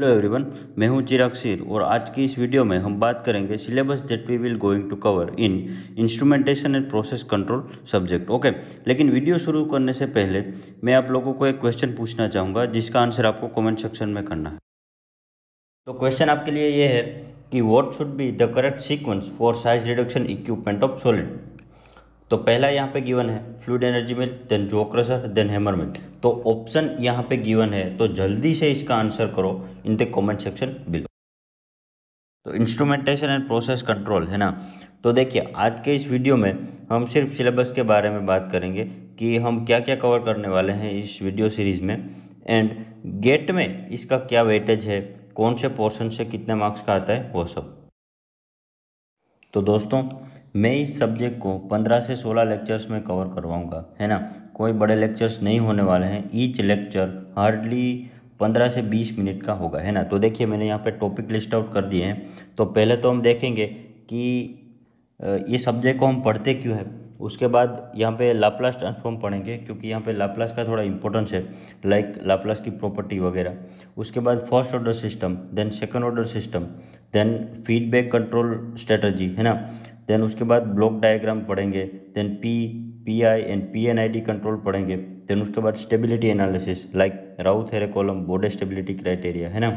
hello everyone मैं हूं चिराग सिर और आज की इस वीडियो में हम बात करेंगे syllabus that we will going to cover in instrumentation and process control subject okay लेकिन वीडियो शुरू करने से पहले मैं आप लोगों को एक क्वेश्चन पूछना चाहूँगा जिसका आंसर आपको कमेंट सेक्शन में करना है तो क्वेश्चन आपके लिए ये है कि what should be the correct sequence for size reduction equipment of solid तो पहला यहाँ पे गिवन है fluid energy mill then jaw crusher then hammer mill तो ऑप्शन यहाँ पे गिवन है तो जल्दी से इसका आंसर करो in the comment section below तो इंस्ट्रूमेंटेशन एंड प्रोसेस कंट्रोल है ना तो देखिए आज के इस वीडियो में हम सिर्फ सिलेबस के बारे में बात करेंगे कि हम क्या क्या कवर करने वाले हैं इस वीडियो सीरीज़ में एंड गेट में इसका क्या वेटेज है कौन से पोर्शन से कितने मार्क्स का आता है वो सब तो दोस्तों मैं इस सब्जेक्ट को पंद्रह से सोलह लेक्चर्स में कवर करवाऊँगा है ना कोई बड़े लेक्चर्स नहीं होने वाले हैं ईच लेक्चर हार्डली पंद्रह से बीस मिनट का होगा है ना तो देखिए मैंने यहाँ पे टॉपिक लिस्ट आउट कर दिए हैं तो पहले तो हम देखेंगे कि ये सब्जेक्ट को हम पढ़ते क्यों हैं उसके बाद यहाँ पे लाप्लास ट्रांसफॉर्म पढ़ेंगे क्योंकि यहाँ पे लाप्लास का थोड़ा इंपॉर्टेंस है लाइक लाप्लास की प्रॉपर्टी वगैरह उसके बाद first order system then second order system then feedback control strategy है ना देन उसके बाद ब्लॉक डायग्राम पढ़ेंगे then P P I and P N I D control पढ़ेंगे देन उसके बाद स्टेबिलिटी एनालिसिस लाइक राउथ हेरे कॉलम बॉर्डर स्टेबिलिटी क्राइटेरिया है ना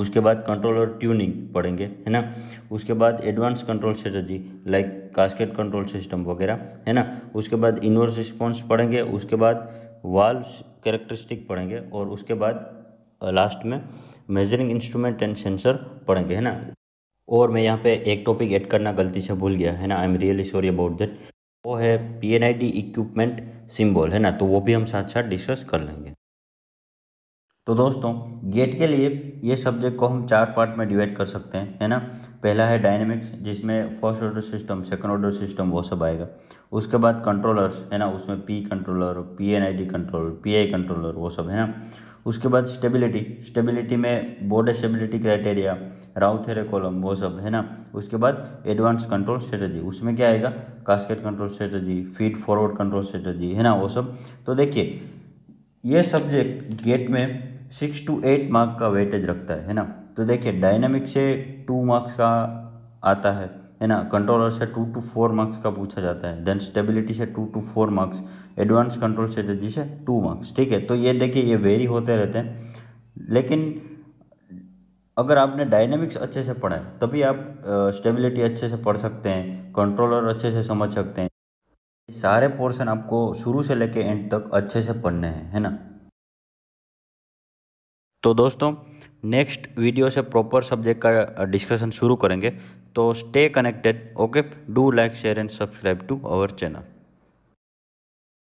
उसके बाद कंट्रोल और ट्यूनिंग पढ़ेंगे है ना उसके बाद advance control strategy like cascade control system वगैरह है ना उसके बाद इनवर्स रिस्पॉन्स पढ़ेंगे उसके बाद वाल्व कैरेक्टरिस्टिक पढ़ेंगे और उसके बाद लास्ट uh, में मेजरिंग इंस्ट्रूमेंट एंड सेंसर पढ़ेंगे है ना और मैं यहाँ पे एक टॉपिक ऐड करना गलती से भूल गया है ना I am really sorry about that वो है P N I D equipment symbol है ना तो वो भी हम साथ साथ डिस्कस कर लेंगे तो दोस्तों गेट के लिए ये सब्जेक्ट को हम चार पार्ट में डिवाइड कर सकते हैं है ना पहला है डायनेमिक्स जिसमें first order system second order system वो सब आएगा उसके बाद कंट्रोलर्स है ना उसमें P controller P N I D controller P I controller वो सब है ना उसके बाद स्टेबिलिटी स्टेबिलिटी में Bode stability criteria Routh there column वो सब है ना उसके बाद एडवांस कंट्रोल स्ट्रेटजी उसमें क्या आएगा cascade control strategy feed forward control strategy है ना वो सब तो देखिए ये सब्जेक्ट गेट में सिक्स टू एट मार्क का वेटेज रखता है है ना तो देखिए डायनामिक से टू मार्क्स का आता है है ना कंट्रोलर से टू टू फोर मार्क्स का पूछा जाता है देन स्टेबिलिटी से two to four marks advance control strategy से टू मार्क्स ठीक है तो ये देखिए ये वेरी होते रहते हैं लेकिन अगर आपने डायनेमिक्स अच्छे से पढ़ा है तभी आप स्टेबिलिटी अच्छे से पढ़ सकते हैं कंट्रोलर अच्छे से समझ सकते हैं सारे पोर्शन आपको शुरू से लेके एंड तक अच्छे से पढ़ने हैं है ना तो दोस्तों नेक्स्ट वीडियो से प्रॉपर सब्जेक्ट का डिस्कशन शुरू करेंगे तो stay connected okay do like share and subscribe to our channel